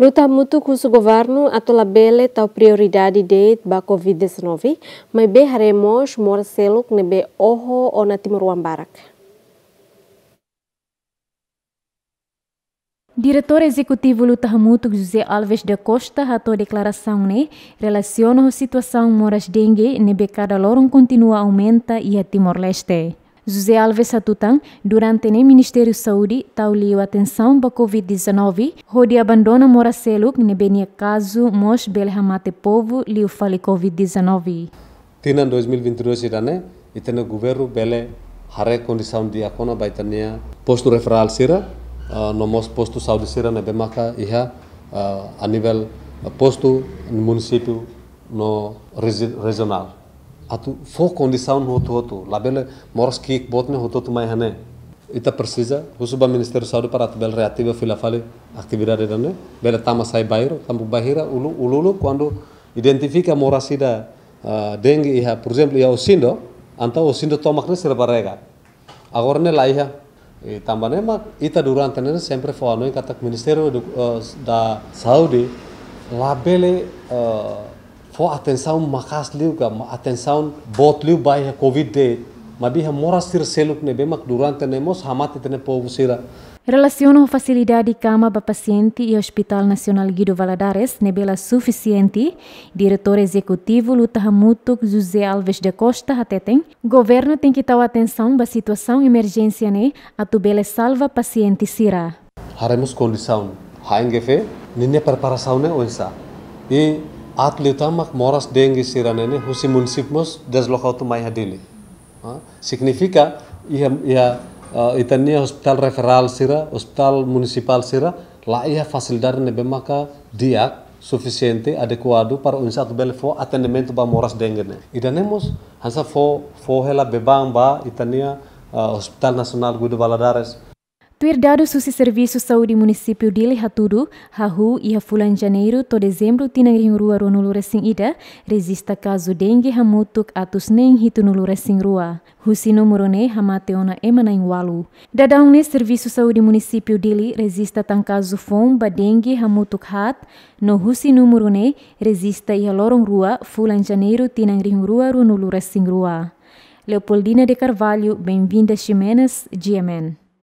Luta mutu kusu governo atola bele tau prioridade de ba Covid-19, mas be haremos mora seluk nebe oho ona Timur Wambarak. Diretor Executivo Luta Ramuto José Alves da Costa atau declaração ne relaciona a situação moras dengue nebe cada lorong continua aumenta iya Timor-Leste. José Alves Satutan, durante o Ministério da Saúde, tauliu atenção para Covid-19, onde abandona Moraceluk, nebenia caso, mos belhamate povo, liu fale Covid-19. Tina 2022 ida né? E governo bele hare condição de acona baitania posto referral sira, uh, no mos posto saúde sira na bemaka iha uh, a nível uh, posto no município no regional. atu fo kondisaun hoto hoto labele moros kik bot me hoto tumai hane ita persiza husuba minister saudi para tebel reaktive filafale aktivira redane bel tama saya bayar, tampu bahira ulu ulu lu kuando identifika morasida ah, dengi iha por exemplo iha osindo anta osindo tomak ne sira parega agorne la iha e mak ita durante ne sempre fo kata katak ministero eh, da saudi labele ah, fo atenção makas liu ga atenção bot liu bai covid de mabi ha morasir seluk ne bemak durante nemos hamat tene povo sira Relacionam facilidade de cama para paciente e Hospital Nacional Guido Valadares nebela suficiente. Diretor executivo Luta Hamutuk José Alves da Costa Hateten. Governo tem que dar atenção para a situação emergência né, a tubela salva paciente sira. Haremos condição. fe? nem preparação né, onça. E atletama moras dengue siranene husi munsipmos deslocado mai hadili Signifika ia ia e, itania hospital referral sira hospital municipal sira la ia ne nebe maka diak suficiente adekuadu para o tu bele fo atendimento ba moras dengue ne idanemos hansa fo fo hela bebang ba itania e, hospital nasional Guido Baladares dado susi serviço Saudi município de Lihatudu, Hahu e Fulan Janeiro to dezembro tina ngi rua nulu resing ida, resista caso dengue hamutuk atus neng hitu nulu resing rua. Husino hamate hamateona emana ing walu. Dadaung ne serviço saúde município dili resista tang caso fom ba dengue hamutuk hat, no Husino murone resista ia lorong rua Fulan Janeiro tina ngi rua nulu resing rua. Leopoldina de Carvalho, bem-vinda Ximenes, GMN.